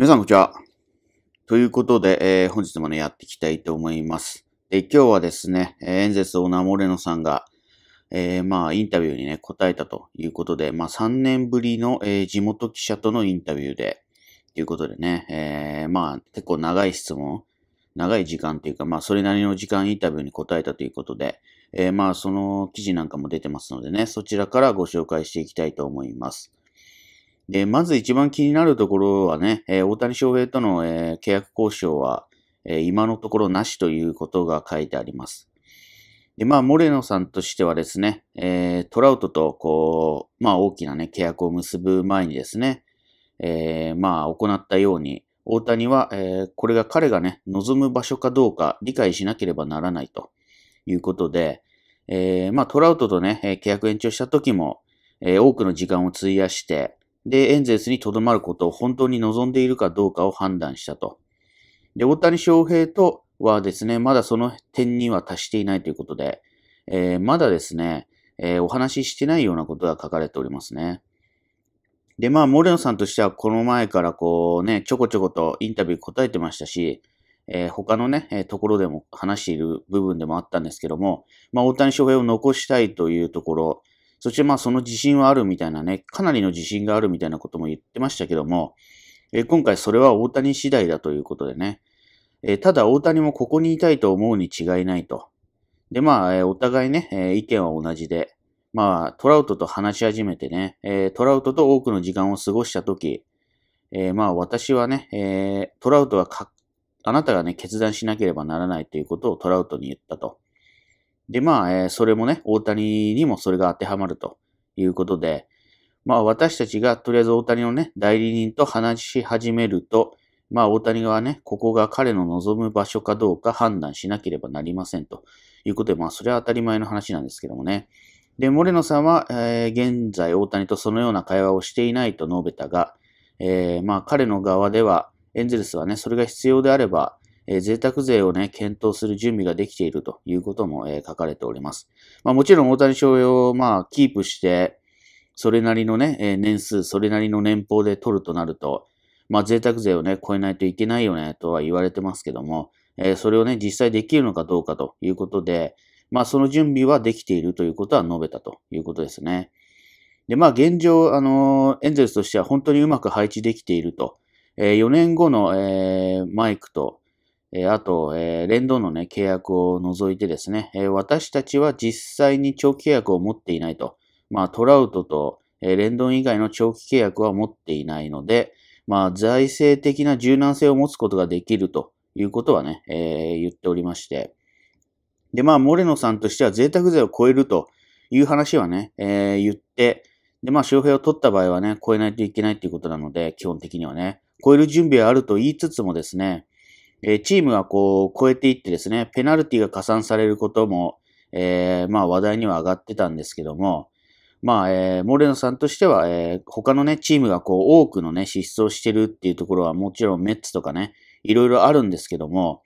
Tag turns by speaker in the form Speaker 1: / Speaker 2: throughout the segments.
Speaker 1: 皆さん、こんにちは。ということで、えー、本日もね、やっていきたいと思います。で、今日はですね、エンゼスオーナーモレノさんが、えー、まあ、インタビューにね、答えたということで、まあ、3年ぶりの、えー、地元記者とのインタビューで、ということでね、えー、まあ、結構長い質問、長い時間というか、まあ、それなりの時間インタビューに答えたということで、えー、まあ、その記事なんかも出てますのでね、そちらからご紹介していきたいと思います。で、まず一番気になるところはね、えー、大谷翔平との、えー、契約交渉は、えー、今のところなしということが書いてあります。で、まあ、モレノさんとしてはですね、えトラウトと、こう、まあ、大きなね、契約を結ぶ前にですね、えまあ、行ったように、大谷は、えこれが彼がね、望む場所かどうか理解しなければならないということで、えまあ、トラウトとね、契約延長した時も、え多くの時間を費やして、で、エンゼルスに留まることを本当に望んでいるかどうかを判断したと。で、大谷翔平とはですね、まだその点には達していないということで、えー、まだですね、えー、お話ししてないようなことが書かれておりますね。で、まあ、モレノさんとしてはこの前からこうね、ちょこちょことインタビュー答えてましたし、えー、他のね、えところでも話している部分でもあったんですけども、まあ、大谷翔平を残したいというところ、そしてまあその自信はあるみたいなね、かなりの自信があるみたいなことも言ってましたけども、え今回それは大谷次第だということでね、えただ大谷もここにいたいと思うに違いないと。でまあ、えお互いね、え意見は同じで、まあトラウトと話し始めてね、えトラウトと多くの時間を過ごしたとき、えまあ私はね、えトラウトはあなたがね、決断しなければならないということをトラウトに言ったと。で、まあ、えー、それもね、大谷にもそれが当てはまるということで、まあ、私たちがとりあえず大谷のね、代理人と話し始めると、まあ、大谷側ね、ここが彼の望む場所かどうか判断しなければなりませんということで、まあ、それは当たり前の話なんですけどもね。で、モレノさんは、えー、現在大谷とそのような会話をしていないと述べたが、えー、まあ、彼の側では、エンゼルスはね、それが必要であれば、えー、贅沢税をね、検討する準備ができているということも、えー、書かれております。まあもちろん大谷翔平をまあキープして、それなりのね、えー、年数、それなりの年俸で取るとなると、まあ贅沢税をね、超えないといけないよね、とは言われてますけども、えー、それをね、実際できるのかどうかということで、まあその準備はできているということは述べたということですね。で、まあ現状、あのー、エンゼルスとしては本当にうまく配置できていると。えー、4年後の、えー、マイクと、えあと、えー、連動のね、契約を除いてですね、え私たちは実際に長期契約を持っていないと。まあ、トラウトと、え連動以外の長期契約は持っていないので、まあ、財政的な柔軟性を持つことができるということはね、えー、言っておりまして。で、まあ、モレノさんとしては贅沢税を超えるという話はね、えー、言って、で、まあ、周平を取った場合はね、超えないといけないということなので、基本的にはね、超える準備はあると言いつつもですね、えー、チームがこう、超えていってですね、ペナルティが加算されることも、えー、まあ話題には上がってたんですけども、まあ、えー、モレノさんとしては、えー、他のね、チームがこう、多くのね、失踪してるっていうところはもちろんメッツとかね、いろいろあるんですけども、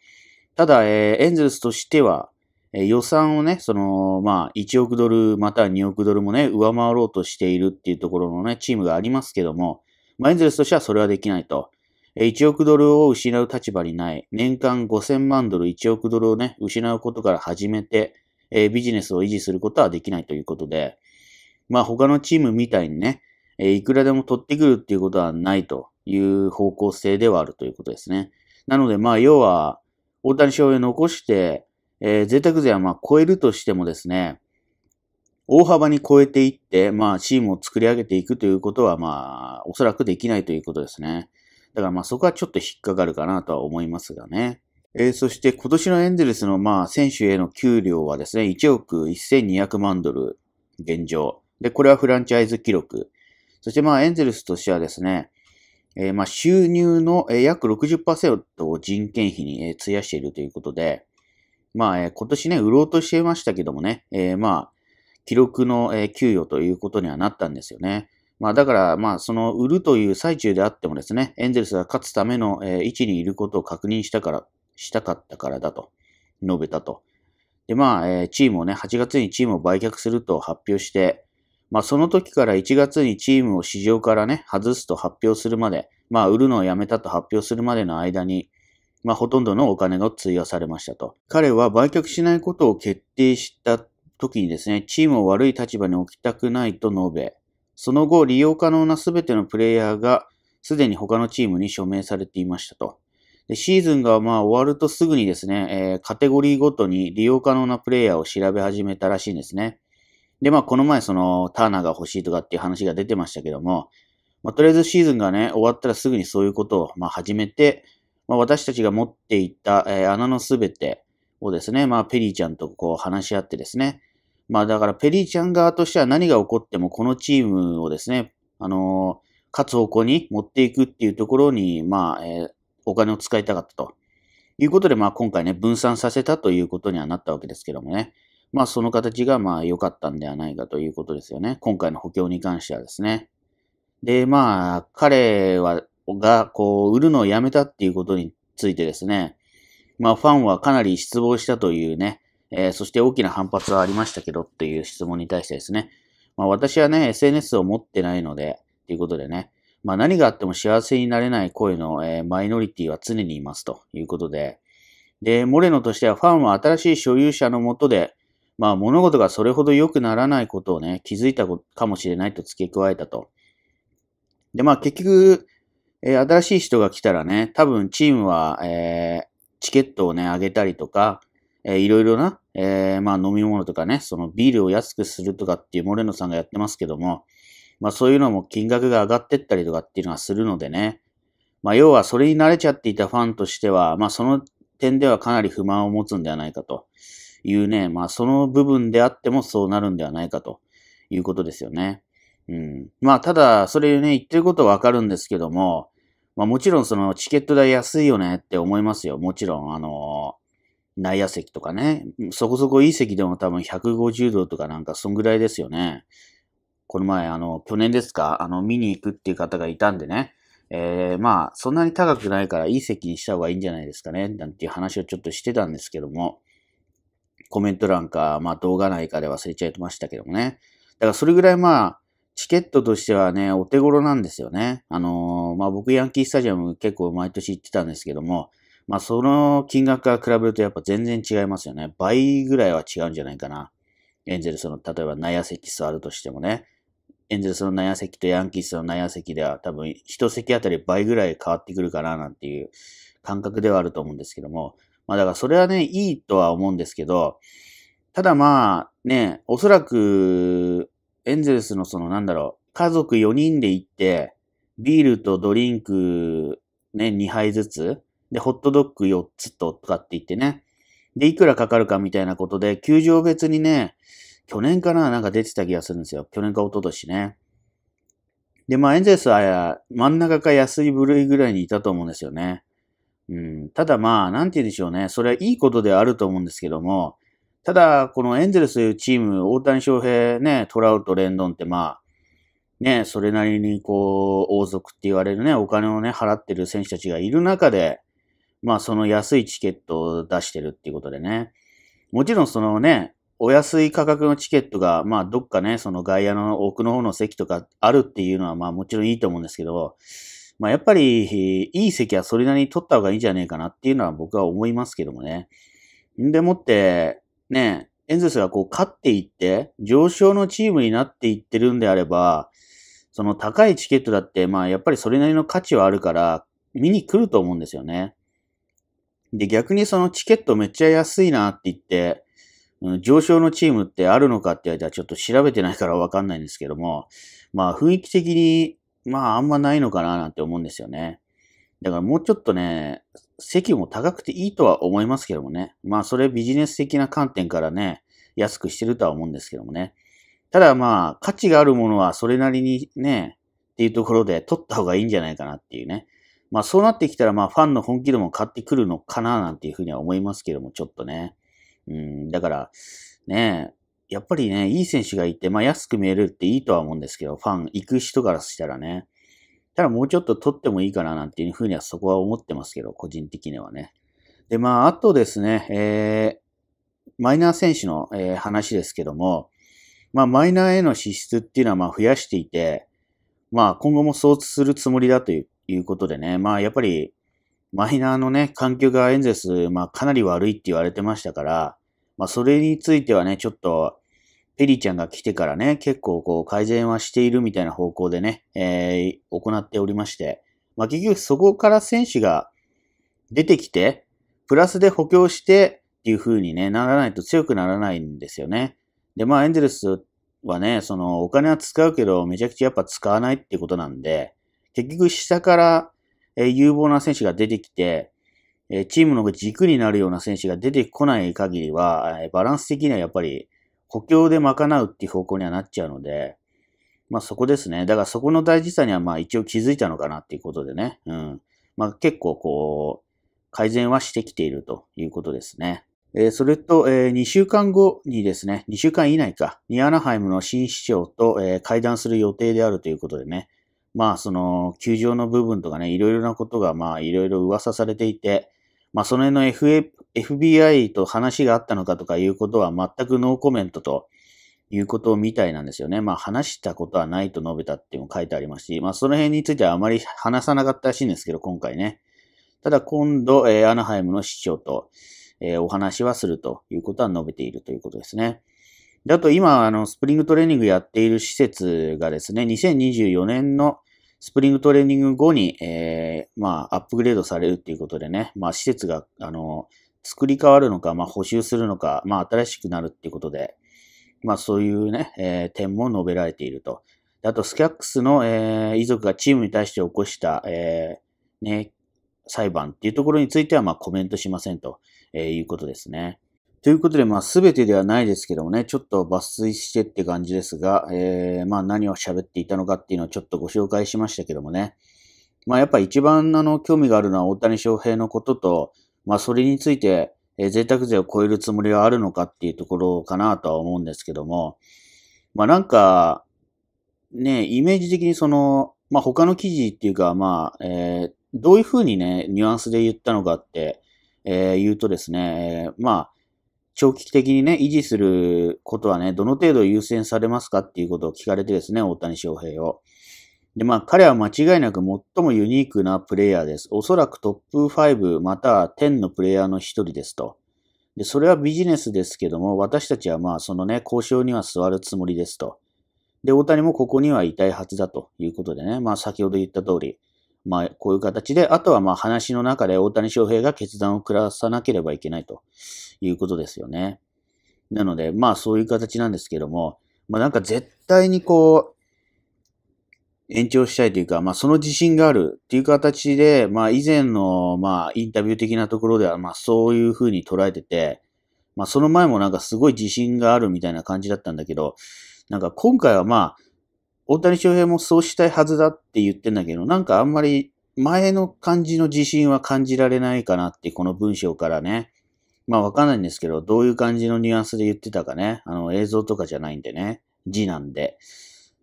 Speaker 1: ただ、えー、エンゼルスとしては、えー、予算をね、その、まあ、1億ドル、または2億ドルもね、上回ろうとしているっていうところのね、チームがありますけども、まあ、エンゼルスとしてはそれはできないと。1億ドルを失う立場にない、年間5000万ドル、1億ドルをね、失うことから始めて、えビジネスを維持することはできないということで、まあ他のチームみたいにね、えいくらでも取ってくるっていうことはないという方向性ではあるということですね。なのでまあ要は、大谷翔平残して、えー、贅沢税はまあ超えるとしてもですね、大幅に超えていって、まあチームを作り上げていくということはまあおそらくできないということですね。だからまあそこはちょっと引っかかるかなとは思いますがね。えー、そして今年のエンゼルスのまあ選手への給料はですね、1億1200万ドル現状。で、これはフランチャイズ記録。そしてまあエンゼルスとしてはですね、えー、まあ収入の約60%を人件費に費やしているということで、まあ、えー、今年ね、売ろうとしていましたけどもね、えー、まあ、記録の、えー、給与ということにはなったんですよね。まあだから、まあその売るという最中であってもですね、エンゼルスが勝つための、位置にいることを確認したから、したかったからだと述べたと。で、まあ、チームをね、8月にチームを売却すると発表して、まあその時から1月にチームを市場からね、外すと発表するまで、まあ売るのをやめたと発表するまでの間に、まあほとんどのお金が費やされましたと。彼は売却しないことを決定した時にですね、チームを悪い立場に置きたくないと述べ、その後、利用可能なすべてのプレイヤーがすでに他のチームに署名されていましたと。でシーズンがまあ終わるとすぐにですね、えー、カテゴリーごとに利用可能なプレイヤーを調べ始めたらしいんですね。で、まあこの前そのターナーが欲しいとかっていう話が出てましたけども、まあとりあえずシーズンがね、終わったらすぐにそういうことをまあ始めて、まあ私たちが持っていた、えー、穴のすべてをですね、まあペリーちゃんとこう話し合ってですね、まあだからペリーちゃん側としては何が起こってもこのチームをですね、あの勝つ方向に持っていくっていうところに、まあ、えー、お金を使いたかったと。いうことで、まあ今回ね、分散させたということにはなったわけですけどもね。まあその形がまあ良かったんではないかということですよね。今回の補強に関してはですね。で、まあ彼は、がこう、売るのをやめたっていうことについてですね。まあファンはかなり失望したというね、えー、そして大きな反発はありましたけどっていう質問に対してですね、まあ私はね、SNS を持ってないので、ということでね、まあ何があっても幸せになれない声の、えー、マイノリティは常にいますということで、で、モレノとしてはファンは新しい所有者のもとで、まあ物事がそれほど良くならないことをね、気づいたかもしれないと付け加えたと。で、まあ結局、えー、新しい人が来たらね、多分チームは、えー、チケットをね、あげたりとか、えー、いろいろな、えー、まあ飲み物とかね、そのビールを安くするとかっていうモレノさんがやってますけども、まあそういうのも金額が上がってったりとかっていうのはするのでね、まあ要はそれに慣れちゃっていたファンとしては、まあその点ではかなり不満を持つんではないかというね、まあその部分であってもそうなるんではないかということですよね。うん。まあただ、それね、言ってることはわかるんですけども、まあもちろんそのチケット代安いよねって思いますよ。もちろん、あのー内野席とかね、そこそこいい席でも多分150度とかなんかそんぐらいですよね。この前、あの、去年ですか、あの、見に行くっていう方がいたんでね、えー、まあ、そんなに高くないからいい席にした方がいいんじゃないですかね、なんていう話をちょっとしてたんですけども、コメント欄か、まあ動画内かで忘れちゃいましたけどもね。だからそれぐらいまあ、チケットとしてはね、お手頃なんですよね。あのー、まあ僕ヤンキースタジアム結構毎年行ってたんですけども、まあ、その金額から比べるとやっぱ全然違いますよね。倍ぐらいは違うんじゃないかな。エンゼルスの、例えば内野席座るとしてもね、エンゼルスの内野席とヤンキースの内野席では多分一席あたり倍ぐらい変わってくるかななんていう感覚ではあると思うんですけども、まあだからそれはね、いいとは思うんですけど、ただまあね、おそらくエンゼルスのそのなんだろう、家族4人で行って、ビールとドリンクね、2杯ずつで、ホットドッグ4つと、とかって言ってね。で、いくらかかるかみたいなことで、球場別にね、去年かななんか出てた気がするんですよ。去年か一昨年ね。で、まあ、エンゼルスは真ん中か安い部類ぐらいにいたと思うんですよね。うん、ただまあ、なんて言うんでしょうね。それはいいことではあると思うんですけども、ただ、このエンゼルスというチーム、大谷翔平ね、トラウト、レンドンってまあ、ね、それなりにこう、王族って言われるね、お金をね、払ってる選手たちがいる中で、まあその安いチケットを出してるっていうことでね。もちろんそのね、お安い価格のチケットが、まあどっかね、その外野の奥の方の席とかあるっていうのはまあもちろんいいと思うんですけど、まあやっぱりいい席はそれなりに取った方がいいんじゃねえかなっていうのは僕は思いますけどもね。んでもって、ね、エンゼルスがこう勝っていって、上昇のチームになっていってるんであれば、その高いチケットだって、まあやっぱりそれなりの価値はあるから、見に来ると思うんですよね。で、逆にそのチケットめっちゃ安いなって言って、うん、上昇のチームってあるのかって言われたらちょっと調べてないからわかんないんですけども、まあ雰囲気的に、まああんまないのかななんて思うんですよね。だからもうちょっとね、席も高くていいとは思いますけどもね。まあそれビジネス的な観点からね、安くしてるとは思うんですけどもね。ただまあ価値があるものはそれなりにね、っていうところで取った方がいいんじゃないかなっていうね。まあそうなってきたらまあファンの本気度も変わってくるのかななんていうふうには思いますけども、ちょっとね。うん、だからね、やっぱりね、いい選手がいて、まあ安く見えるっていいとは思うんですけど、ファン、行く人からしたらね。ただもうちょっと取ってもいいかななんていうふうにはそこは思ってますけど、個人的にはね。で、まああとですね、えー、マイナー選手の、えー、話ですけども、まあマイナーへの支出っていうのはまあ増やしていて、まあ今後もそうするつもりだといういうことでね、まあやっぱりマイナーのね、環境がエンゼルス、まあかなり悪いって言われてましたから、まあそれについてはね、ちょっとペリーちゃんが来てからね、結構こう改善はしているみたいな方向でね、えー、行っておりまして、まあ結局そこから選手が出てきて、プラスで補強してっていう風にね、ならないと強くならないんですよね。で、まあエンゼルスはね、そのお金は使うけど、めちゃくちゃやっぱ使わないってことなんで、結局下から、え有望な選手が出てきて、えチームの軸になるような選手が出てこない限りは、えバランス的にはやっぱり補強で賄うっていう方向にはなっちゃうので、まあそこですね。だからそこの大事さにはまあ一応気づいたのかなっていうことでね。うん。まあ結構こう、改善はしてきているということですね。えー、それと、えー、2週間後にですね、2週間以内か、ニアナハイムの新市長と、えー、会談する予定であるということでね、まあその、球場の部分とかね、いろいろなことがまあいろいろ噂されていて、まあその辺の f FBI と話があったのかとかいうことは全くノーコメントということみたいなんですよね。まあ話したことはないと述べたっても書いてありますし、まあその辺についてはあまり話さなかったらしいんですけど、今回ね。ただ今度、えー、アナハイムの市長と、えー、お話はするということは述べているということですね。だあと今、あの、スプリングトレーニングやっている施設がですね、2024年のスプリングトレーニング後に、えー、まあ、アップグレードされるっていうことでね、まあ、施設が、あの、作り変わるのか、まあ、補修するのか、まあ、新しくなるっていうことで、まあ、そういうね、えー、点も述べられていると。あと、スキャックスの、えー、遺族がチームに対して起こした、えー、ね、裁判っていうところについては、まあ、コメントしませんと、えー、いうことですね。ということで、まあ、すべてではないですけどもね、ちょっと抜粋してって感じですが、えー、まあ、何を喋っていたのかっていうのをちょっとご紹介しましたけどもね。まあ、やっぱ一番、あの、興味があるのは大谷翔平のことと、まあ、それについて、えー、贅沢税を超えるつもりはあるのかっていうところかなとは思うんですけども、まあ、なんか、ね、イメージ的にその、まあ、他の記事っていうか、まあ、えー、どういうふうにね、ニュアンスで言ったのかって、えー、言うとですね、えー、まあ、長期的にね、維持することはね、どの程度優先されますかっていうことを聞かれてですね、大谷翔平を。で、まあ、彼は間違いなく最もユニークなプレイヤーです。おそらくトップ5または10のプレイヤーの一人ですと。で、それはビジネスですけども、私たちはまあ、そのね、交渉には座るつもりですと。で、大谷もここにはいたいはずだということでね、まあ、先ほど言った通り、まあ、こういう形で、あとはまあ話の中で大谷翔平が決断を下さなければいけないということですよね。なので、まあそういう形なんですけども、まあなんか絶対にこう、延長したいというか、まあその自信があるっていう形で、まあ以前のまあインタビュー的なところではまあそういうふうに捉えてて、まあその前もなんかすごい自信があるみたいな感じだったんだけど、なんか今回はまあ大谷翔平もそうしたいはずだって言ってんだけど、なんかあんまり前の感じの自信は感じられないかなって、この文章からね。まあわかんないんですけど、どういう感じのニュアンスで言ってたかね。あの映像とかじゃないんでね。字なんで。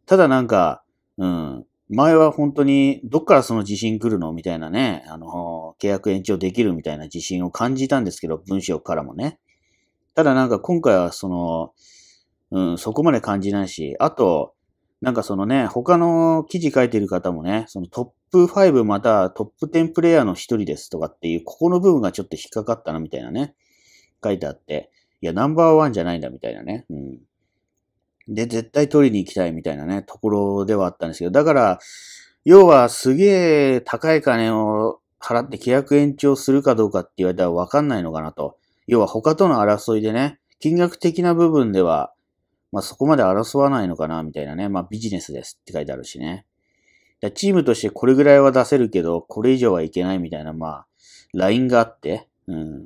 Speaker 1: ただなんか、うん。前は本当に、どっからその自信来るのみたいなね。あの、契約延長できるみたいな自信を感じたんですけど、文章からもね。ただなんか今回はその、うん、そこまで感じないし、あと、なんかそのね、他の記事書いてる方もね、そのトップ5またトップ10プレイヤーの一人ですとかっていう、ここの部分がちょっと引っかかったなみたいなね、書いてあって、いや、ナンバーワンじゃないんだみたいなね。うん。で、絶対取りに行きたいみたいなね、ところではあったんですけど、だから、要はすげえ高い金を払って契約延長するかどうかって言われたらわかんないのかなと。要は他との争いでね、金額的な部分では、まあそこまで争わないのかな、みたいなね。まあビジネスですって書いてあるしね。チームとしてこれぐらいは出せるけど、これ以上はいけないみたいな、まあ、ラインがあって、うん。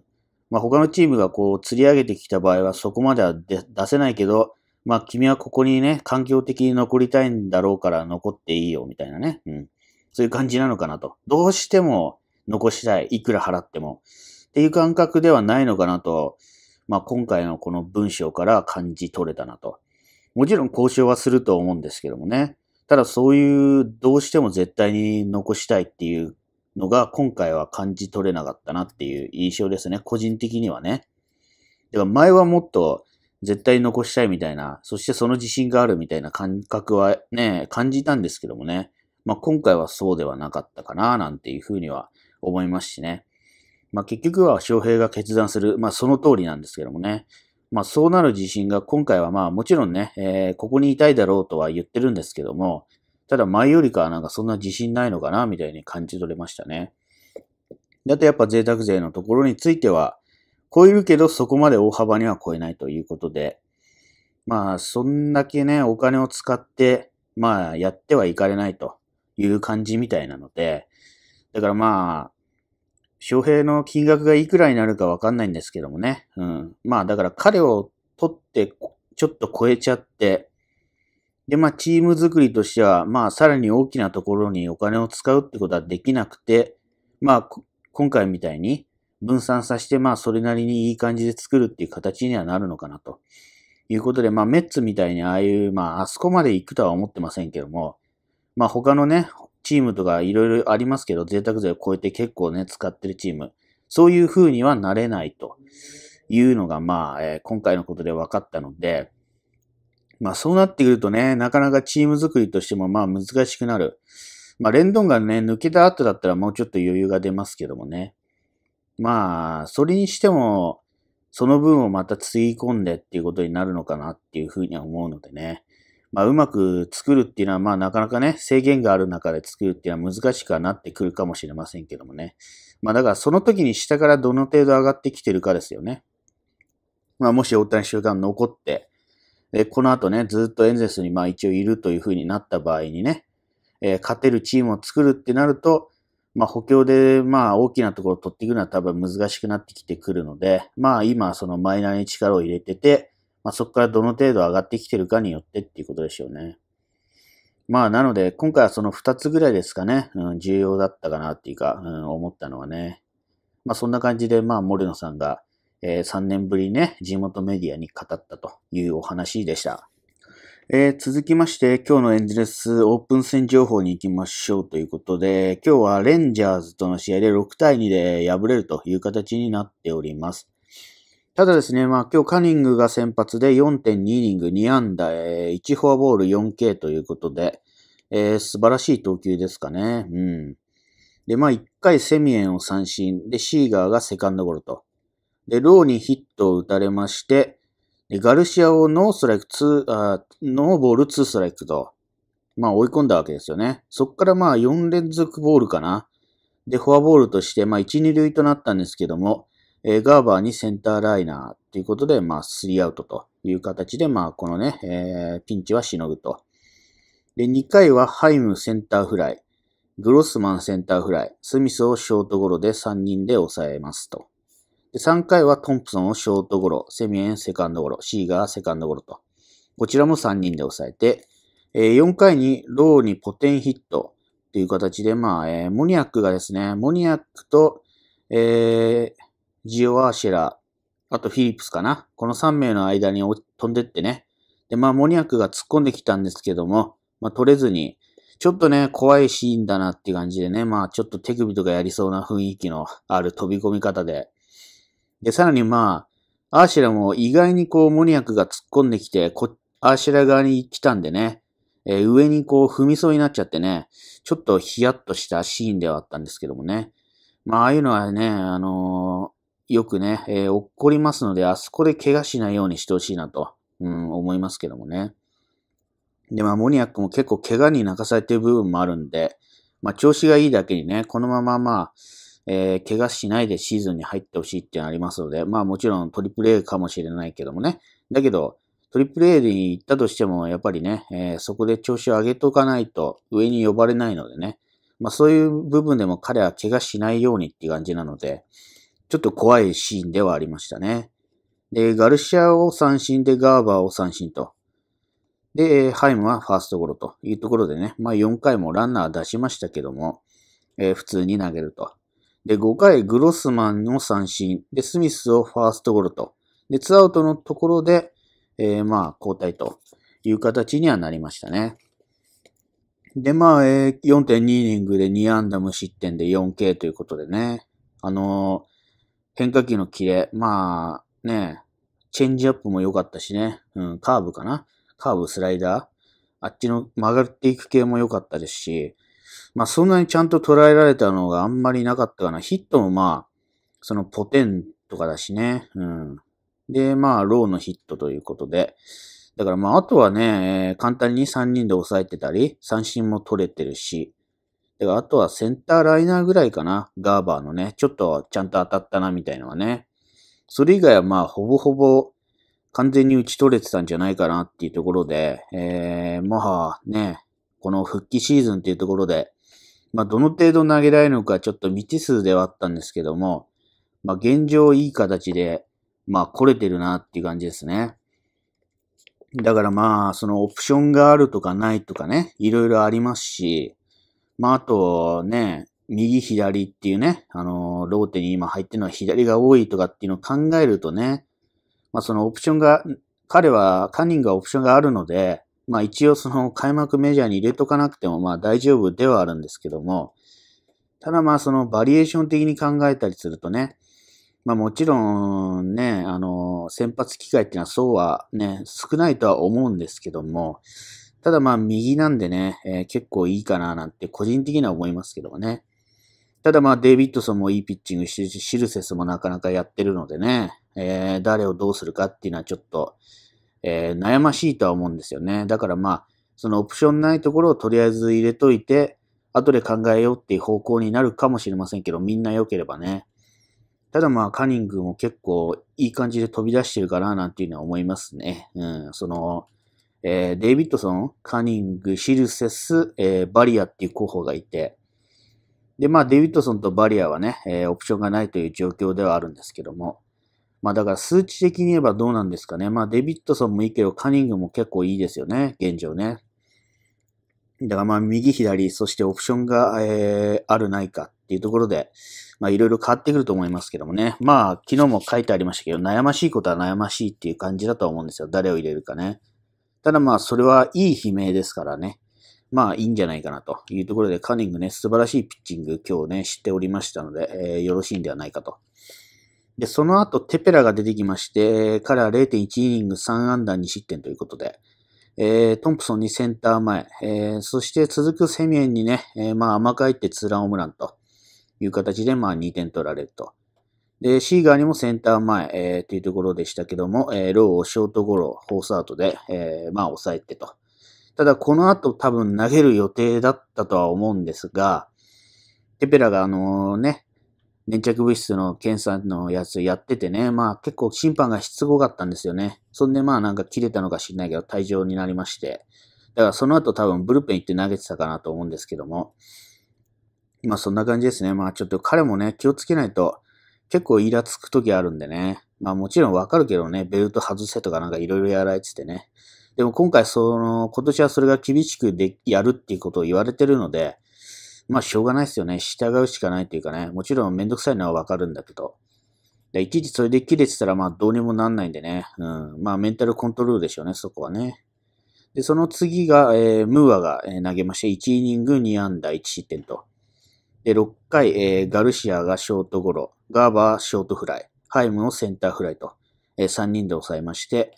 Speaker 1: まあ他のチームがこう釣り上げてきた場合はそこまでは出せないけど、まあ君はここにね、環境的に残りたいんだろうから残っていいよみたいなね。うん。そういう感じなのかなと。どうしても残したい。いくら払っても。っていう感覚ではないのかなと。まあ、今回のこの文章から感じ取れたなと。もちろん交渉はすると思うんですけどもね。ただそういうどうしても絶対に残したいっていうのが今回は感じ取れなかったなっていう印象ですね。個人的にはね。だから前はもっと絶対残したいみたいな、そしてその自信があるみたいな感覚はね、感じたんですけどもね。まあ今回はそうではなかったかななんていうふうには思いますしね。まあ、結局は翔平が決断する、まあ、その通りなんですけどもね。まあ、そうなる自信が今回はまあ、もちろんね、えー、ここにいたいだろうとは言ってるんですけども、ただ前よりかはなんかそんな自信ないのかな、みたいに感じ取れましたね。だってやっぱ贅沢税のところについては、超えるけどそこまで大幅には超えないということで、まあ、そんだけね、お金を使って、まあ、やってはいかれないという感じみたいなので、だからまあ、翔平の金額がいくらになるかわかんないんですけどもね。うん。まあだから彼を取って、ちょっと超えちゃって、で、まあチーム作りとしては、まあさらに大きなところにお金を使うってことはできなくて、まあ今回みたいに分散させて、まあそれなりにいい感じで作るっていう形にはなるのかなと。いうことで、まあメッツみたいにああいう、まああそこまで行くとは思ってませんけども、まあ他のね、チームとかいろいろありますけど、贅沢税を超えて結構ね、使ってるチーム。そういう風にはなれないというのが、まあ、えー、今回のことで分かったので、まあそうなってくるとね、なかなかチーム作りとしてもまあ難しくなる。まあレンドンがね、抜けた後だったらもうちょっと余裕が出ますけどもね。まあ、それにしても、その分をまたつぎ込んでっていうことになるのかなっていうふうには思うのでね。まあ、うまく作るっていうのは、まあ、なかなかね、制限がある中で作るっていうのは難しくはなってくるかもしれませんけどもね。まあ、だからその時に下からどの程度上がってきてるかですよね。まあ、もし大谷集団残って、で、この後ね、ずっとエンゼルスにまあ一応いるという風になった場合にね、えー、勝てるチームを作るってなると、まあ補強でまあ大きなところを取っていくのは多分難しくなってきてくるので、まあ今そのマイナーに力を入れてて、まあ、そこからどの程度上がってきてるかによってっていうことでしょうね。まあ、なので、今回はその2つぐらいですかね、うん、重要だったかなっていうか、うん、思ったのはね。まあ、そんな感じで、まあ、モ野ノさんが、えー、3年ぶりね、地元メディアに語ったというお話でした。えー、続きまして、今日のエンゼルスオープン戦情報に行きましょうということで、今日はレンジャーズとの試合で6対2で敗れるという形になっております。ただですね、まあ今日カニングが先発で4.2イニング2安打、1フォアボール 4K ということで、えー、素晴らしい投球ですかね。うん。で、まあ1回セミエンを三振、で、シーガーがセカンドゴロと。で、ローにヒットを打たれまして、でガルシアをノーストライク2、あノーボール2ストライクと、まあ追い込んだわけですよね。そこからまあ4連続ボールかな。で、フォアボールとして、まあ1、2塁となったんですけども、えー、ガーバーにセンターライナーということで、まあ、3アウトという形で、まあ、このね、えー、ピンチはしのぐと。で、2回はハイムセンターフライ、グロスマンセンターフライ、スミスをショートゴロで3人で抑えますと。で、3回はトンプソンをショートゴロ、セミエンセカンドゴロ、シーガーセカンドゴロと。こちらも3人で抑えて、えー、4回にローにポテンヒットっていう形で、まあ、えー、モニアックがですね、モニアックと、えー、ジオアーシェラ、あとフィリップスかな。この3名の間に飛んでってね。で、まあ、モニアックが突っ込んできたんですけども、まあ、取れずに、ちょっとね、怖いシーンだなって感じでね、まあ、ちょっと手首とかやりそうな雰囲気のある飛び込み方で。で、さらにまあ、アーシェラも意外にこう、モニアックが突っ込んできて、こアーシェラ側に来たんでね、えー、上にこう、踏みそうになっちゃってね、ちょっとヒヤッとしたシーンではあったんですけどもね。まあ、ああいうのはね、あのーよくね、えー、起こりますので、あそこで怪我しないようにしてほしいなと、うん、思いますけどもね。で、まあ、モニアックも結構怪我に泣かされてる部分もあるんで、まあ、調子がいいだけにね、このまままあ、えー、怪我しないでシーズンに入ってほしいっていうのありますので、まあもちろんトリプル A かもしれないけどもね。だけど、トリプル A に行ったとしても、やっぱりね、えー、そこで調子を上げとかないと上に呼ばれないのでね。まあそういう部分でも彼は怪我しないようにっていう感じなので、ちょっと怖いシーンではありましたね。で、ガルシアを三振でガーバーを三振と。で、ハイムはファーストゴロというところでね、まあ4回もランナー出しましたけども、えー、普通に投げると。で、5回グロスマンを三振、で、スミスをファーストゴロと。で、ツアウトのところで、えー、まあ交代という形にはなりましたね。で、まあ、えー、4.2イニングで2安打無失点で 4K ということでね、あのー変化球のキレ、まあ、ね、チェンジアップも良かったしね、うん、カーブかなカーブ、スライダーあっちの曲がっていく系も良かったですし、まあそんなにちゃんと捉えられたのがあんまりなかったかな。ヒットもまあ、そのポテンとかだしね。うん。で、まあ、ローのヒットということで。だからまあ、あとはね、えー、簡単に3人で抑えてたり、三振も取れてるし、だからあとはセンターライナーぐらいかな。ガーバーのね。ちょっとちゃんと当たったなみたいのはね。それ以外はまあほぼほぼ完全に打ち取れてたんじゃないかなっていうところで、えー、まあね、この復帰シーズンっていうところで、まあどの程度投げられるのかちょっと未知数ではあったんですけども、まあ現状いい形で、まあ来れてるなっていう感じですね。だからまあ、そのオプションがあるとかないとかね、いろいろありますし、まあ、あとね、右左っていうね、あのー、ローテに今入ってるのは左が多いとかっていうのを考えるとね、まあそのオプションが、彼は、カンニングはオプションがあるので、まあ一応その開幕メジャーに入れとかなくてもまあ大丈夫ではあるんですけども、ただまあそのバリエーション的に考えたりするとね、まあもちろんね、あのー、先発機会っていうのはそうはね、少ないとは思うんですけども、ただまあ右なんでね、えー、結構いいかななんて個人的には思いますけどもね。ただまあデイビッドソンもいいピッチングしてるし、シルセスもなかなかやってるのでね、えー、誰をどうするかっていうのはちょっと、えー、悩ましいとは思うんですよね。だからまあ、そのオプションないところをとりあえず入れといて、後で考えようっていう方向になるかもしれませんけど、みんな良ければね。ただまあ、カニングも結構いい感じで飛び出してるかななんていうのは思いますね。うん、その、えー、デイビッドソン、カニング、シルセス、えー、バリアっていう候補がいて、で、まあ、デイビッドソンとバリアはね、えー、オプションがないという状況ではあるんですけども、まあ、だから数値的に言えばどうなんですかね。まあ、デビッドソンもいいけど、カニングも結構いいですよね、現状ね。だからまあ、右左、そしてオプションが、えー、あるないかっていうところで、まあ、いろいろ変わってくると思いますけどもね。まあ、昨日も書いてありましたけど、悩ましいことは悩ましいっていう感じだと思うんですよ。誰を入れるかね。ただまあ、それはいい悲鳴ですからね。まあ、いいんじゃないかなというところで、カニングね、素晴らしいピッチング、今日ね、知っておりましたので、えー、よろしいんではないかと。で、その後、テペラが出てきまして、彼は0.1イニング3安打2失点ということで、えー、トンプソンにセンター前、えー、そして続くセミエンにね、えー、まあ甘返ってツーランオムランという形で、まあ2点取られると。で、シーガーにもセンター前、えー、っていうところでしたけども、えー、ローをショートゴロ、フォースアウトで、えー、まあ抑えてと。ただこの後多分投げる予定だったとは思うんですが、テペラがあのね、粘着物質の検査のやつやっててね、まあ結構審判がしつこかったんですよね。そんでまあなんか切れたのか知んないけど退場になりまして、だからその後多分ブルペン行って投げてたかなと思うんですけども、まあそんな感じですね。まあちょっと彼もね、気をつけないと、結構イラつく時あるんでね。まあもちろんわかるけどね、ベルト外せとかなんかいろいろやられててね。でも今回その、今年はそれが厳しくでやるっていうことを言われてるので、まあしょうがないですよね。従うしかないっていうかね。もちろんめんどくさいのはわかるんだけど。でいちいちそれで切れてたらまあどうにもなんないんでね。うん。まあメンタルコントロールでしょうね、そこはね。で、その次が、えー、ムーアが、投げまして、1イニング2安打1失点と。で、6回、えー、ガルシアがショートゴロ。ガーバー、ショートフライ、ハイムをセンターフライと、えー、3人で抑えまして、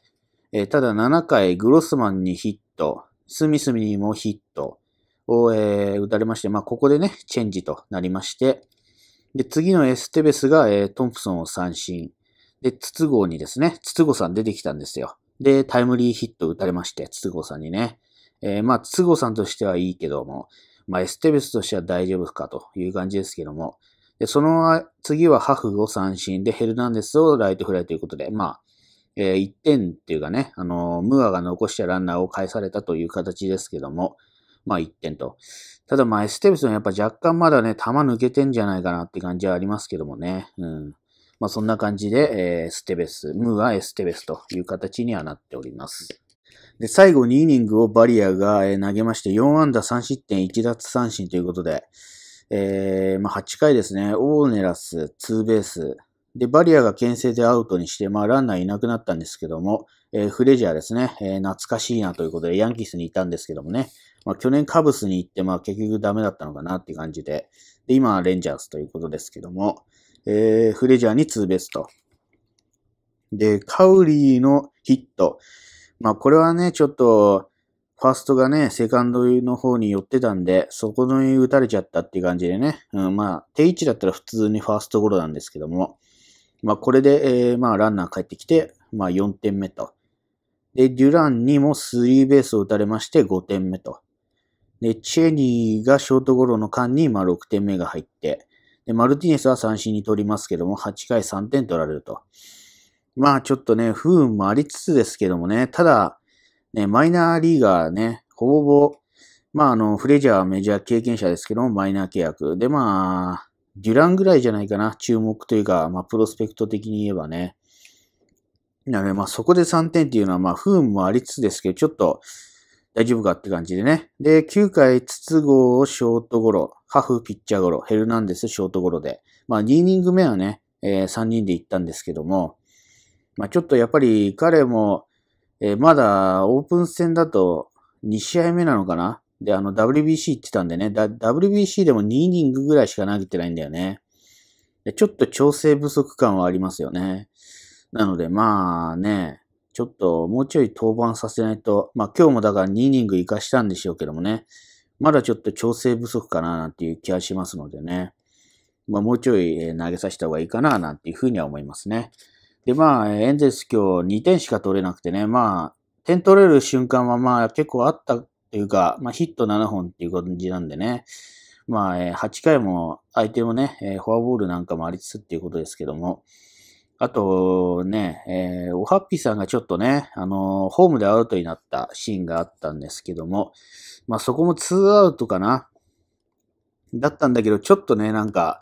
Speaker 1: えー、ただ7回、グロスマンにヒット、スミスミにもヒットを、えー、打たれまして、まあ、ここでね、チェンジとなりまして、で、次のエステベスが、えー、トンプソンを三振。で、筒号にですね、筒号さん出てきたんですよ。で、タイムリーヒット打たれまして、筒号さんにね。えー、まあ、筒号さんとしてはいいけども、まあ、エステベスとしては大丈夫かという感じですけども、で、その次はハフを三振で、ヘルナンデスをライトフライということで、まあ、えー、1点っていうかね、あのー、ムアが残したランナーを返されたという形ですけども、まあ1点と。ただまあエステベスはやっぱ若干まだね、球抜けてんじゃないかなって感じはありますけどもね。うん。まあそんな感じで、えー、ステベス、ムーアエステベスという形にはなっております。で、最後2イニングをバリアが投げまして、4安打3失点1奪三振ということで、えー、まあ、8回ですね、オーネラス、ツーベース。で、バリアが牽制でアウトにして、まあ、ランナーいなくなったんですけども、えー、フレジャーですね、えー、懐かしいなということで、ヤンキースにいたんですけどもね、まあ、去年カブスに行って、まあ、結局ダメだったのかなって感じで、で、今はレンジャーズということですけども、えー、フレジャーにツーベースと。で、カウリーのヒット。まあ、これはね、ちょっと、ファーストがね、セカンドの方に寄ってたんで、そこに打たれちゃったっていう感じでね、うん、まあ、定位置だったら普通にファーストゴロなんですけども、まあ、これで、えー、まあ、ランナー帰ってきて、まあ、4点目と。で、デュランにもスリーベースを打たれまして5点目と。で、チェニーがショートゴロの間に、まあ、6点目が入って、で、マルティネスは三振に取りますけども、8回3点取られると。まあ、ちょっとね、不運もありつつですけどもね、ただ、ね、マイナーリーガーね、ほぼほぼ、まあ、あの、フレジャーはメジャー経験者ですけども、マイナー契約。で、まあ、デュランぐらいじゃないかな、注目というか、まあ、プロスペクト的に言えばね。なので、まあ、そこで3点っていうのは、まあ、不運もありつつですけど、ちょっと、大丈夫かって感じでね。で、9回、筒子をショートゴロ、ハフピッチャーゴロ、ヘルナンデスショートゴロで。まあ、2イニング目はね、えー、3人で行ったんですけども、まあ、ちょっとやっぱり彼も、えー、まだオープン戦だと2試合目なのかなで、あの WBC 行ってたんでね、WBC でも2イニングぐらいしか投げてないんだよね。ちょっと調整不足感はありますよね。なのでまあね、ちょっともうちょい登板させないと、まあ今日もだから2イニング生かしたんでしょうけどもね、まだちょっと調整不足かななんていう気はしますのでね、まあもうちょい投げさせた方がいいかななんていうふうには思いますね。で、まあ、エンゼルス今日2点しか取れなくてね、まあ、点取れる瞬間はまあ結構あったというか、まあヒット7本っていう感じなんでね、まあ、8回も相手もね、フォアボールなんかもありつつっていうことですけども、あとね、えー、おはっぴさんがちょっとね、あのー、ホームでアウトになったシーンがあったんですけども、まあそこも2アウトかな。だったんだけど、ちょっとね、なんか、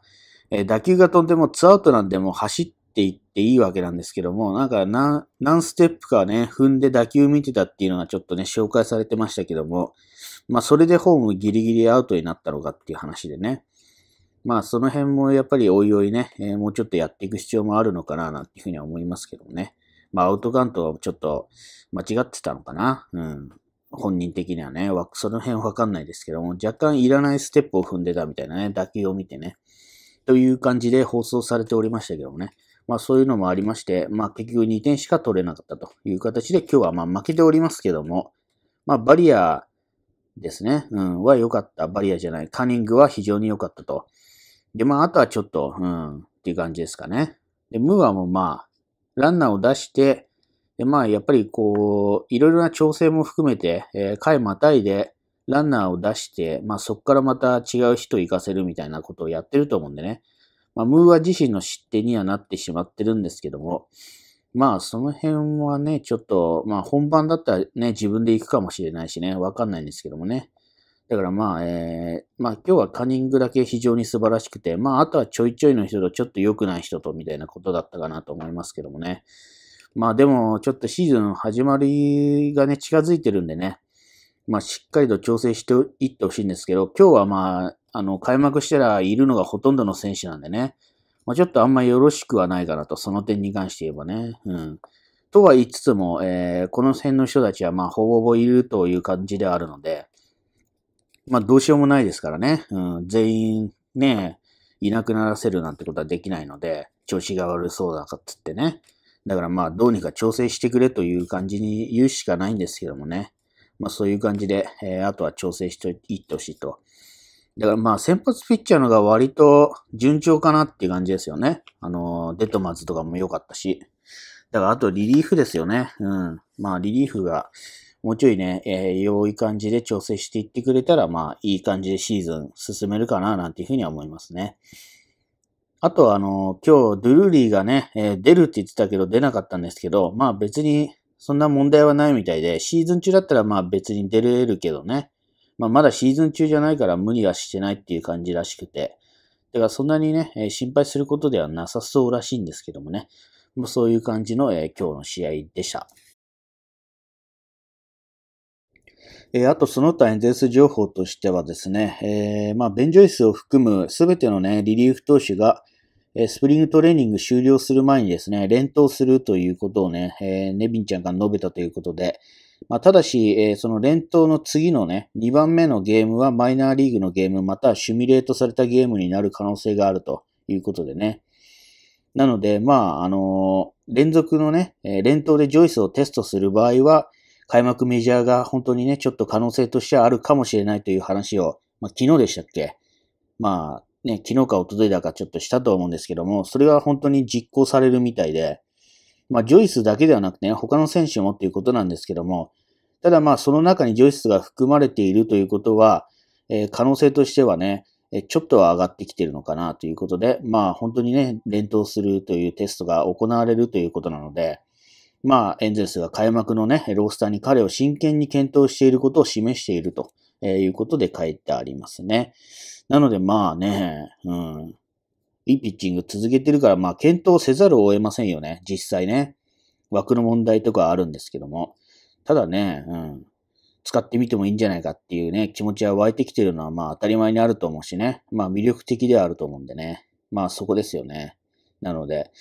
Speaker 1: えー、打球が飛んでも2アウトなんでもう走っって言っていいわけなんですけども、なんか何、何ステップかね、踏んで打球見てたっていうのがちょっとね、紹介されてましたけども、まあそれでホームギリギリアウトになったのかっていう話でね。まあその辺もやっぱりおいおいね、えー、もうちょっとやっていく必要もあるのかななんていうふうには思いますけどもね。まあアウトカウントはちょっと間違ってたのかな。うん。本人的にはね、その辺わかんないですけども、若干いらないステップを踏んでたみたいなね、打球を見てね。という感じで放送されておりましたけどもね。まあそういうのもありまして、まあ結局2点しか取れなかったという形で今日はまあ負けておりますけども、まあバリアですね、うん、は良かった。バリアじゃない。カニングは非常に良かったと。で、まああとはちょっと、うん、っていう感じですかね。で、ムーアもまあ、ランナーを出して、で、まあやっぱりこう、いろいろな調整も含めて、えー、回またいで、ランナーを出して、まあそこからまた違う人を行かせるみたいなことをやってると思うんでね。まあ、ムーア自身の失点にはなってしまってるんですけども、まあ、その辺はね、ちょっと、まあ、本番だったらね、自分で行くかもしれないしね、わかんないんですけどもね。だからまあ、えー、まあ今日はカニングだけ非常に素晴らしくて、まああとはちょいちょいの人とちょっと良くない人とみたいなことだったかなと思いますけどもね。まあでもちょっとシーズン始まりがね、近づいてるんでね、まあしっかりと調整していってほしいんですけど、今日はまああの、開幕したらいるのがほとんどの選手なんでね。まあ、ちょっとあんまよろしくはないかなと、その点に関して言えばね。うん。とは言いつつも、えー、この辺の人たちは、まあ、ほぼほぼいるという感じではあるので、まあ、どうしようもないですからね。うん、全員、ね、いなくならせるなんてことはできないので、調子が悪そうだかっつってね。だからまあ、どうにか調整してくれという感じに言うしかないんですけどもね。まあ、そういう感じで、えー、あとは調整していってほしいと。だからまあ先発ピッチャーのが割と順調かなっていう感じですよね。あの、デトマズとかも良かったし。だからあとリリーフですよね。うん。まあリリーフがもうちょいね、えー、良い感じで調整していってくれたら、まあいい感じでシーズン進めるかななんていうふうには思いますね。あとあの、今日ドゥルーリーがね、えー、出るって言ってたけど出なかったんですけど、まあ別にそんな問題はないみたいで、シーズン中だったらまあ別に出れるけどね。まあ、まだシーズン中じゃないから無理はしてないっていう感じらしくて、だからそんなにね、え心配することではなさそうらしいんですけどもね、もうそういう感じの、え今日の試合でした。えあと、その他エンゼルス情報としてはですね、えー、まあ、ベン・ジョイスを含むすべてのね、リリーフ投手が、えスプリングトレーニング終了する前にですね、連投するということをね、えー、ネビンちゃんが述べたということで、まあ、ただし、えー、その連投の次のね、2番目のゲームはマイナーリーグのゲーム、またはシミュレートされたゲームになる可能性があるということでね。なので、まあ、あのー、連続のね、えー、連投でジョイスをテストする場合は、開幕メジャーが本当にね、ちょっと可能性としてはあるかもしれないという話を、まあ、昨日でしたっけまあ、ね、昨日かとといだかちょっとしたと思うんですけども、それは本当に実行されるみたいで、まあ、ジョイスだけではなくてね、他の選手もっていうことなんですけども、ただまあ、その中にジョイスが含まれているということは、えー、可能性としてはね、えちょっとは上がってきてるのかなということで、まあ、本当にね、連投するというテストが行われるということなので、まあ、エンゼルスが開幕のね、ロースターに彼を真剣に検討していることを示しているということで書いてありますね。なので、まあね、うん。いいピッチング続けてるから、まあ、検討せざるを得ませんよね。実際ね。枠の問題とかあるんですけども。ただね、うん。使ってみてもいいんじゃないかっていうね、気持ちは湧いてきてるのは、まあ、当たり前にあると思うしね。まあ、魅力的ではあると思うんでね。まあ、そこですよね。なので。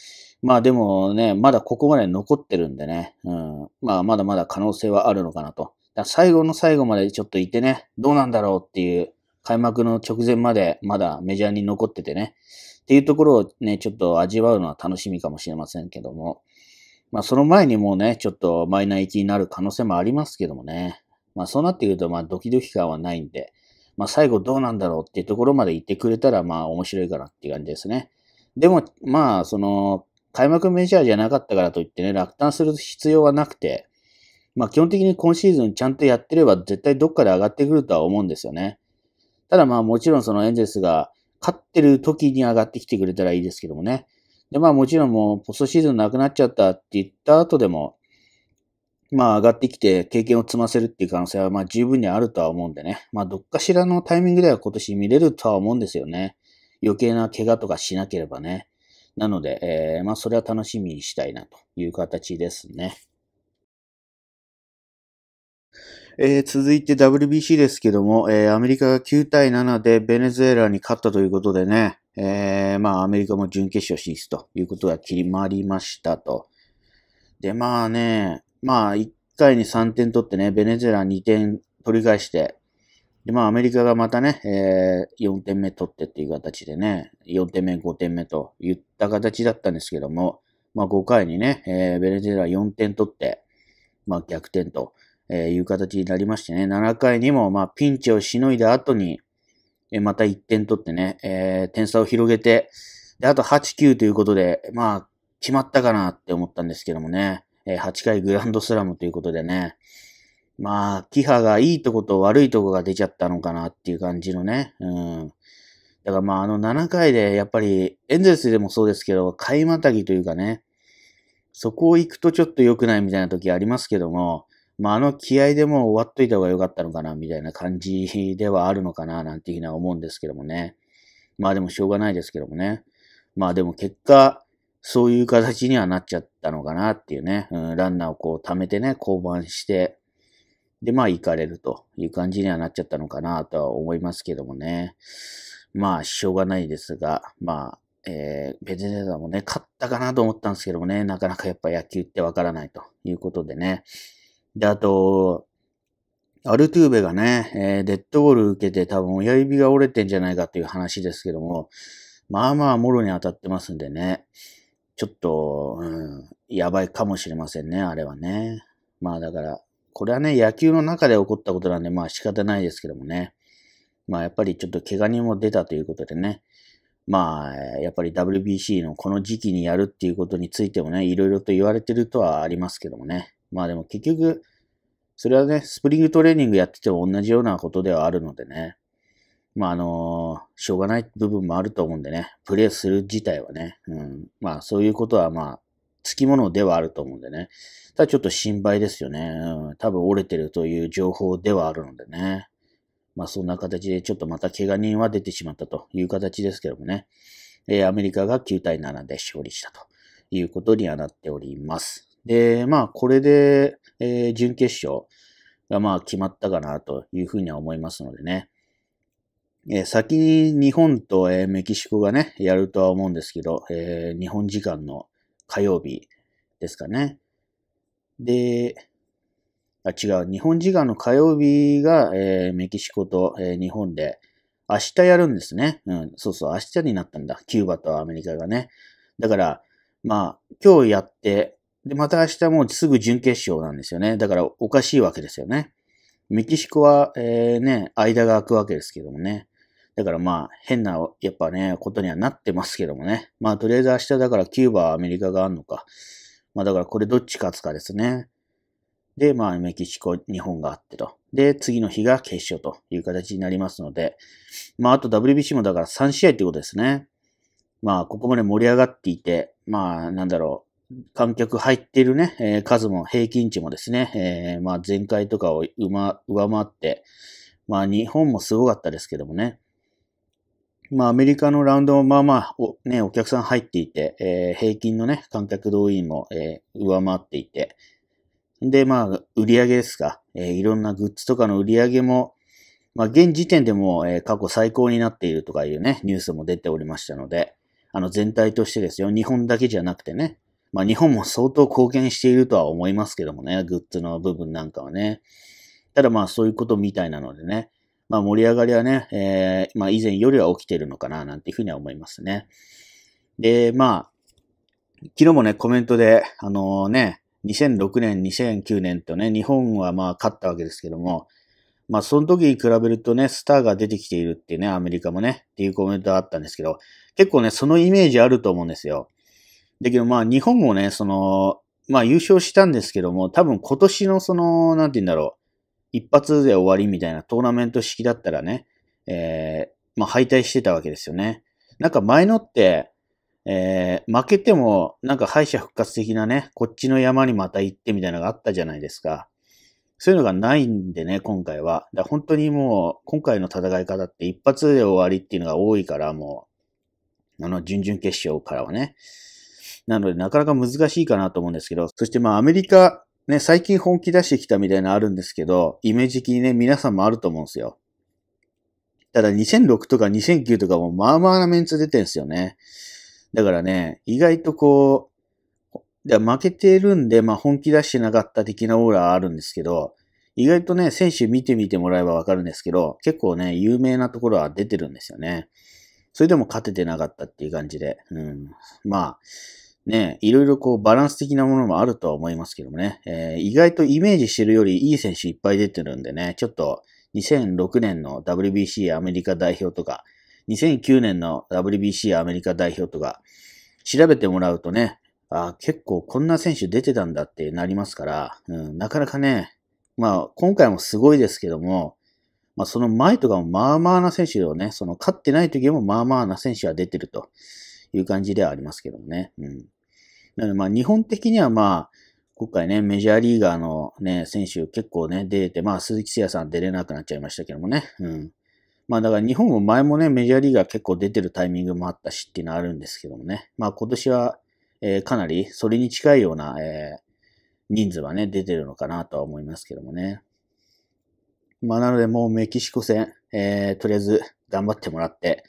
Speaker 1: まあ、でもね、まだここまで残ってるんでね。うん。まあ、まだまだ可能性はあるのかなと。最後の最後までちょっといてね、どうなんだろうっていう、開幕の直前までまだメジャーに残っててね、っていうところをね、ちょっと味わうのは楽しみかもしれませんけども、まあその前にもうね、ちょっとマイナー行きになる可能性もありますけどもね、まあそうなってくるとまあドキドキ感はないんで、まあ最後どうなんだろうっていうところまで行ってくれたらまあ面白いかなっていう感じですね。でもまあその開幕メジャーじゃなかったからといってね、落胆する必要はなくて、まあ基本的に今シーズンちゃんとやってれば絶対どっかで上がってくるとは思うんですよね。ただまあもちろんそのエンゼルスが勝ってる時に上がってきてくれたらいいですけどもね。で、まあもちろんもうポストシーズンなくなっちゃったって言った後でも、まあ上がってきて経験を積ませるっていう可能性はまあ十分にあるとは思うんでね。まあどっかしらのタイミングでは今年見れるとは思うんですよね。余計な怪我とかしなければね。なので、えー、まあそれは楽しみにしたいなという形ですね。えー、続いて WBC ですけども、えー、アメリカが9対7でベネズエラに勝ったということでね、えー、まあアメリカも準決勝進出ということが決まりましたと。で、まあね、まあ1回に3点取ってね、ベネズエラ2点取り返して、で、まあアメリカがまたね、えー、4点目取ってっていう形でね、4点目、5点目といった形だったんですけども、まあ5回にね、えー、ベネズエラ4点取って、まあ逆転と。えー、いう形になりましてね、7回にも、まあ、ピンチをしのいだ後に、えー、また1点取ってね、えー、点差を広げて、で、あと8、9ということで、まあ、決まったかなって思ったんですけどもね、えー、8回グランドスラムということでね、まあ、キハがいいとこと悪いとこが出ちゃったのかなっていう感じのね、うん。だからまあ、あの7回で、やっぱり、エンゼルスでもそうですけど、買いまたぎというかね、そこを行くとちょっと良くないみたいな時ありますけども、まあ、あの気合でも終わっといた方が良かったのかな、みたいな感じではあるのかな、なんていうふうには思うんですけどもね。まあでもしょうがないですけどもね。まあでも結果、そういう形にはなっちゃったのかなっていうね。うん、ランナーをこう貯めてね、降板して、で、まあ行かれるという感じにはなっちゃったのかなとは思いますけどもね。まあ、しょうがないですが、まあ、えー、ベネゼエラもね、勝ったかなと思ったんですけどもね、なかなかやっぱ野球ってわからないということでね。で、あと、アルトゥーベがね、えー、デッドボール受けて多分親指が折れてんじゃないかという話ですけども、まあまあもろに当たってますんでね、ちょっと、うん、やばいかもしれませんね、あれはね。まあだから、これはね、野球の中で起こったことなんで、まあ仕方ないですけどもね。まあやっぱりちょっと怪我人も出たということでね。まあ、やっぱり WBC のこの時期にやるっていうことについてもね、いろいろと言われてるとはありますけどもね。まあでも結局、それはね、スプリングトレーニングやってても同じようなことではあるのでね。まああのー、しょうがない部分もあると思うんでね、プレイする自体はね、うん、まあそういうことはまあ、つきものではあると思うんでね。ただちょっと心配ですよね。うん、多分折れてるという情報ではあるのでね。まあそんな形でちょっとまた怪我人は出てしまったという形ですけどもね。えー、アメリカが9対7で勝利したということにはなっております。で、まあ、これで、えー、準決勝がまあ、決まったかなというふうには思いますのでね。えー、先に日本と、えー、メキシコがね、やるとは思うんですけど、えー、日本時間の火曜日ですかね。で、あ違う、日本時間の火曜日が、えメキシコと、え日本で、明日やるんですね。うん、そうそう、明日になったんだ。キューバとアメリカがね。だから、まあ、今日やって、で、また明日もうすぐ準決勝なんですよね。だからおかしいわけですよね。メキシコは、えー、ね、間が空くわけですけどもね。だからまあ、変な、やっぱね、ことにはなってますけどもね。まあ、とりあえず明日だからキューバ、アメリカがあるのか。まあ、だからこれどっち勝つかですね。で、まあ、メキシコ、日本があってと。で、次の日が決勝という形になりますので。まあ、あと WBC もだから3試合ってことですね。まあ、ここまで盛り上がっていて、まあ、なんだろう。観客入ってるね、えー、数も平均値もですね、えー、まあ前回とかを上回って、まあ日本もすごかったですけどもね。まあアメリカのラウンドもまあまあお、ね、お客さん入っていて、えー、平均のね、観客動員も、え上回っていて。で、まあ、売り上げですか。えいろんなグッズとかの売り上げも、まあ現時点でも、え過去最高になっているとかいうね、ニュースも出ておりましたので、あの全体としてですよ。日本だけじゃなくてね、まあ日本も相当貢献しているとは思いますけどもね、グッズの部分なんかはね。ただまあそういうことみたいなのでね、まあ盛り上がりはね、えー、まあ以前よりは起きてるのかななんていうふうには思いますね。で、まあ、昨日もね、コメントで、あのー、ね、2006年、2009年とね、日本はまあ勝ったわけですけども、まあその時に比べるとね、スターが出てきているってね、アメリカもね、っていうコメントがあったんですけど、結構ね、そのイメージあると思うんですよ。だけどまあ日本もね、その、まあ優勝したんですけども、多分今年のその、なんて言うんだろう、一発で終わりみたいなトーナメント式だったらね、えー、まあ敗退してたわけですよね。なんか前のって、えー、負けても、なんか敗者復活的なね、こっちの山にまた行ってみたいなのがあったじゃないですか。そういうのがないんでね、今回は。だ本当にもう、今回の戦い方って一発で終わりっていうのが多いから、もう、あの、準々決勝からはね。なので、なかなか難しいかなと思うんですけど、そしてまあアメリカ、ね、最近本気出してきたみたいなのあるんですけど、イメージ的にね、皆さんもあると思うんですよ。ただ2006とか2009とかもまあまあなメンツ出てるんですよね。だからね、意外とこう、負けてるんで、まあ本気出してなかった的なオーラあるんですけど、意外とね、選手見てみてもらえばわかるんですけど、結構ね、有名なところは出てるんですよね。それでも勝ててなかったっていう感じで、うん。まあ、ね、いろいろこうバランス的なものもあるとは思いますけどもね、えー、意外とイメージしてるよりいい選手いっぱい出てるんでね、ちょっと2006年の WBC アメリカ代表とか、2009年の WBC アメリカ代表とか、調べてもらうとね、あ結構こんな選手出てたんだってなりますから、うん、なかなかね、まあ今回もすごいですけども、まあその前とかもまあまあな選手をね、その勝ってない時もまあまあな選手は出てるという感じではありますけどもね。うんなのでまあ日本的にはまあ、今回ね、メジャーリーガーのね、選手結構ね、出て、まあ鈴木誠也さん出れなくなっちゃいましたけどもね。うん。まあだから日本も前もね、メジャーリーガー結構出てるタイミングもあったしっていうのはあるんですけどもね。まあ今年は、えー、かなりそれに近いような、えー、人数はね、出てるのかなとは思いますけどもね。まあなのでもうメキシコ戦、えー、とりあえず頑張ってもらって、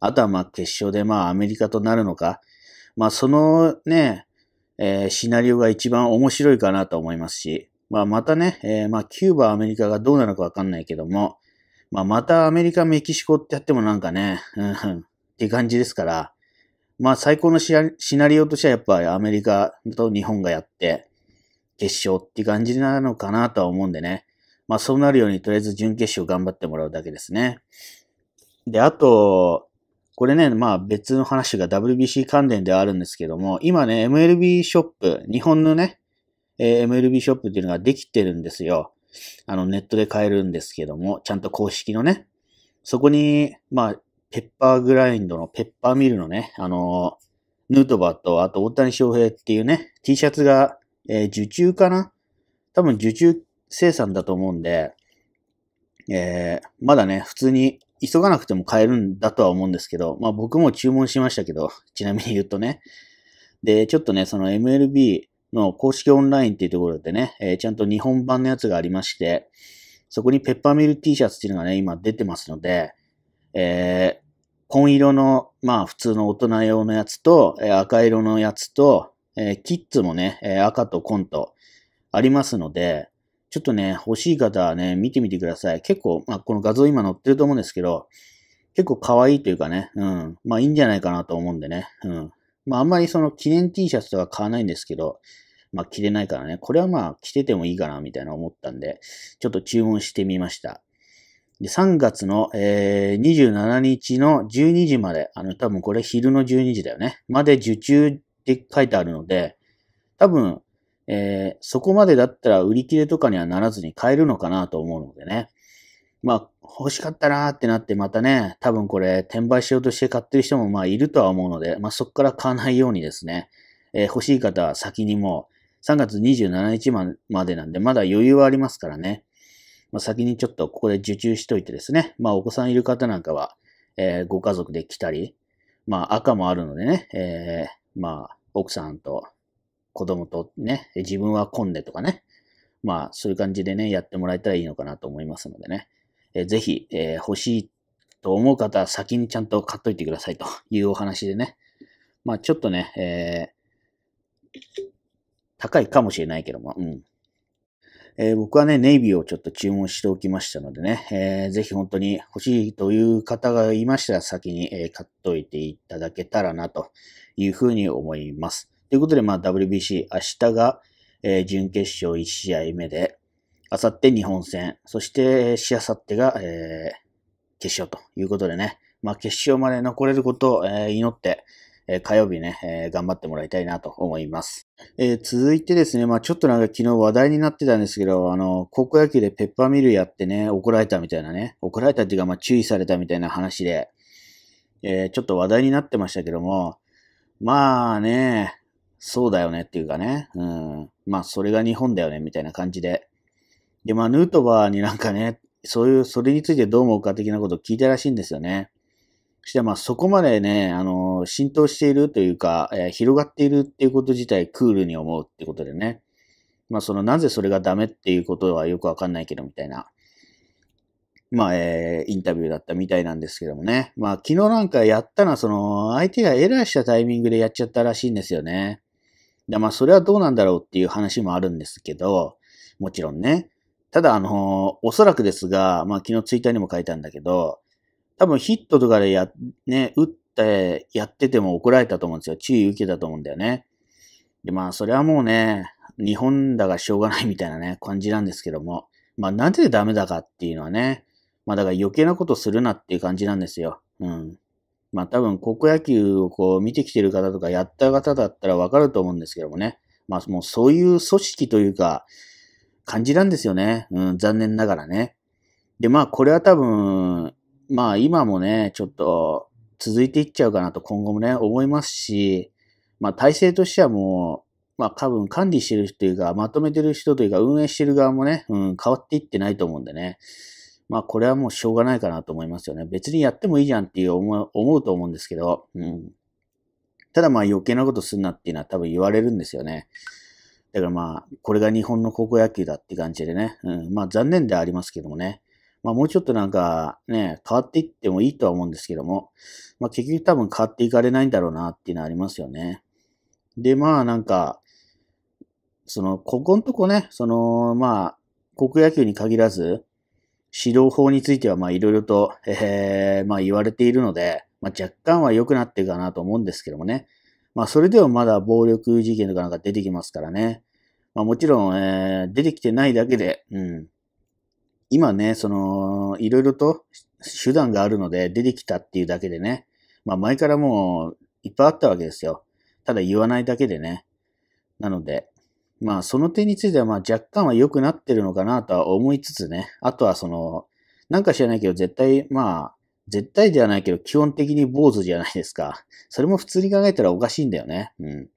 Speaker 1: あとはまあ決勝でまあアメリカとなるのか、まあそのね、えー、シナリオが一番面白いかなと思いますし、まあまたね、えー、まあキューバ、アメリカがどうなのかわかんないけども、まあまたアメリカ、メキシコってやってもなんかね、うん、って感じですから、まあ最高のシナリオとしてはやっぱりアメリカと日本がやって、決勝って感じなのかなとは思うんでね。まあそうなるようにとりあえず準決勝頑張ってもらうだけですね。で、あと、これね、まあ別の話が WBC 関連ではあるんですけども、今ね、MLB ショップ、日本のね、え MLB ショップっていうのができてるんですよ。あの、ネットで買えるんですけども、ちゃんと公式のね、そこに、まあ、ペッパーグラインドの、ペッパーミルのね、あの、ヌートバーと、あと大谷翔平っていうね、T シャツが、えー、受注かな多分受注生産だと思うんで、えー、まだね、普通に急がなくても買えるんだとは思うんですけど、まあ僕も注文しましたけど、ちなみに言うとね。で、ちょっとね、その MLB の公式オンラインっていうところでね、えー、ちゃんと日本版のやつがありまして、そこにペッパーミル T シャツっていうのがね、今出てますので、えー、紺色の、まあ普通の大人用のやつと、えー、赤色のやつと、えー、キッズもね、えー、赤と紺とありますので、ちょっとね、欲しい方はね、見てみてください。結構、まあ、この画像今載ってると思うんですけど、結構可愛いというかね、うん。まあいいんじゃないかなと思うんでね、うん。まああんまりその記念 T シャツとか買わないんですけど、まあ着れないからね、これはまあ着ててもいいかなみたいな思ったんで、ちょっと注文してみました。で、3月の、えー、27日の12時まで、あの多分これ昼の12時だよね、まで受注って書いてあるので、多分えー、そこまでだったら売り切れとかにはならずに買えるのかなと思うのでね。まあ、欲しかったなーってなってまたね、多分これ転売しようとして買ってる人もまあいるとは思うので、まあそこから買わないようにですね、えー、欲しい方は先にもう3月27日までなんでまだ余裕はありますからね、まあ、先にちょっとここで受注しといてですね、まあお子さんいる方なんかは、えー、ご家族で来たり、まあ赤もあるのでね、えー、まあ奥さんと子供とね、自分は混んでとかね。まあ、そういう感じでね、やってもらえたらいいのかなと思いますのでね。えー、ぜひ、えー、欲しいと思う方は先にちゃんと買っといてくださいというお話でね。まあ、ちょっとね、えー、高いかもしれないけども、うん。えー、僕はね、ネイビーをちょっと注文しておきましたのでね、えー、ぜひ本当に欲しいという方がいましたら先に、えー、買っといていただけたらなというふうに思います。ということで、まあ WBC 明日が、えー、準決勝1試合目で、あさって日本戦、そしてしあさってが、えー、決勝ということでね、まあ決勝まで残れることを、えー、祈って、え火曜日ね、えー、頑張ってもらいたいなと思います。えー、続いてですね、まあちょっとなんか昨日話題になってたんですけど、あの、高校野球でペッパーミルやってね、怒られたみたいなね、怒られたっていうか、まあ注意されたみたいな話で、えー、ちょっと話題になってましたけども、まあね、そうだよねっていうかね、うん。まあ、それが日本だよね、みたいな感じで。で、まあ、ヌートバーになんかね、そういう、それについてどう思うか的なことを聞いたらしいんですよね。そして、まあ、そこまでね、あの、浸透しているというか、えー、広がっているっていうこと自体クールに思うってことでね。まあ、その、なぜそれがダメっていうことはよくわかんないけど、みたいな。まあ、えー、インタビューだったみたいなんですけどもね。まあ、昨日なんかやったのは、その、相手がエラーしたタイミングでやっちゃったらしいんですよね。で、まあ、それはどうなんだろうっていう話もあるんですけど、もちろんね。ただ、あの、おそらくですが、まあ、昨日ツイッターにも書いたんだけど、多分ヒットとかでや、ね、打ってやってても怒られたと思うんですよ。注意受けたと思うんだよね。で、まあ、それはもうね、日本だがしょうがないみたいなね、感じなんですけども。まあ、なぜダメだかっていうのはね、まあ、だから余計なことするなっていう感じなんですよ。うん。まあ多分高校野球をこう見てきてる方とかやった方だったらわかると思うんですけどもね。まあもうそういう組織というか感じなんですよね。うん、残念ながらね。で、まあこれは多分、まあ今もね、ちょっと続いていっちゃうかなと今後もね、思いますし、まあ体制としてはもう、まあ多分管理してる人というか、まとめてる人というか、運営してる側もね、うん、変わっていってないと思うんでね。まあこれはもうしょうがないかなと思いますよね。別にやってもいいじゃんっていう思う思うと思うんですけど、うん。ただまあ余計なことすんなっていうのは多分言われるんですよね。だからまあ、これが日本の高校野球だって感じでね。うん、まあ残念ではありますけどもね。まあもうちょっとなんかね、変わっていってもいいとは思うんですけども、まあ結局多分変わっていかれないんだろうなっていうのはありますよね。でまあなんか、その、ここのとこね、その、まあ、高校野球に限らず、指導法については、まあ、いろいろと、えー、まあ、言われているので、まあ、若干は良くなってるかなと思うんですけどもね。まあ、それではまだ暴力事件とかなんか出てきますからね。まあ、もちろん、えー、出てきてないだけで、うん。今ね、その、いろいろと手段があるので出てきたっていうだけでね。まあ、前からもういっぱいあったわけですよ。ただ言わないだけでね。なので、まあその点についてはまあ若干は良くなってるのかなとは思いつつね、あとはその、なんか知らないけど絶対まあ、絶対ではないけど基本的に坊主じゃないですか。それも普通に考えたらおかしいんだよね。うん。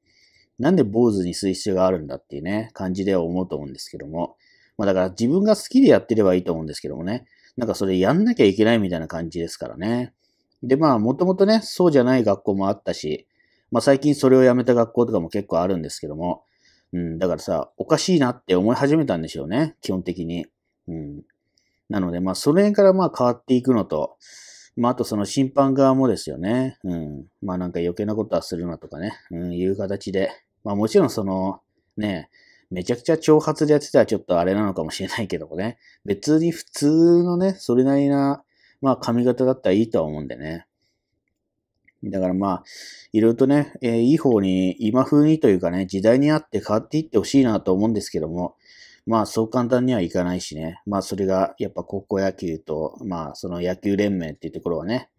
Speaker 1: なんで坊主にする必要があるんだっていうね、感じでは思うと思うんですけども。まあだから自分が好きでやってればいいと思うんですけどもね。なんかそれやんなきゃいけないみたいな感じですからね。でまあもともとね、そうじゃない学校もあったし、まあ最近それをやめた学校とかも結構あるんですけども、うん。だからさ、おかしいなって思い始めたんでしょうね。基本的に。うん。なので、まあ、その辺からまあ変わっていくのと、まあ、あとその審判側もですよね。うん。まあ、なんか余計なことはするなとかね。うん、いう形で。まあ、もちろんその、ね、めちゃくちゃ挑発でやってたらちょっとあれなのかもしれないけどもね。別に普通のね、それなりな、まあ、髪型だったらいいとは思うんでね。だからまあ、いろいろとね、えー、いい方に、今風にというかね、時代に合って変わっていってほしいなと思うんですけども、まあそう簡単にはいかないしね、まあそれがやっぱ高校野球と、まあその野球連盟っていうところはね、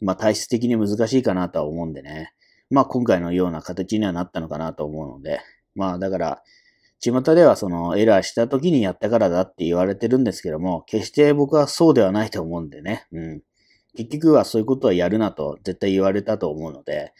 Speaker 1: まあ体質的に難しいかなとは思うんでね、まあ今回のような形にはなったのかなと思うので、まあだから、巷ではそのエラーした時にやったからだって言われてるんですけども、決して僕はそうではないと思うんでね、うん。結局はそういうことはやるなと絶対言われたと思うので、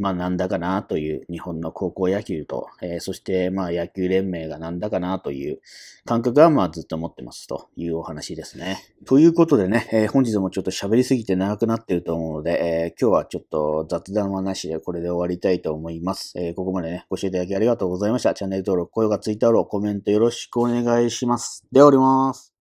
Speaker 1: まあなんだかなという日本の高校野球と、えー、そしてまあ野球連盟がなんだかなという感覚はまあずっと持ってますというお話ですね。ということでね、えー、本日もちょっと喋りすぎて長くなってると思うので、えー、今日はちょっと雑談はなしでこれで終わりたいと思います。えここまでね、ご視聴いただきありがとうございました。チャンネル登録、高評価、ツイッターロー、コメントよろしくお願いします。ではおります。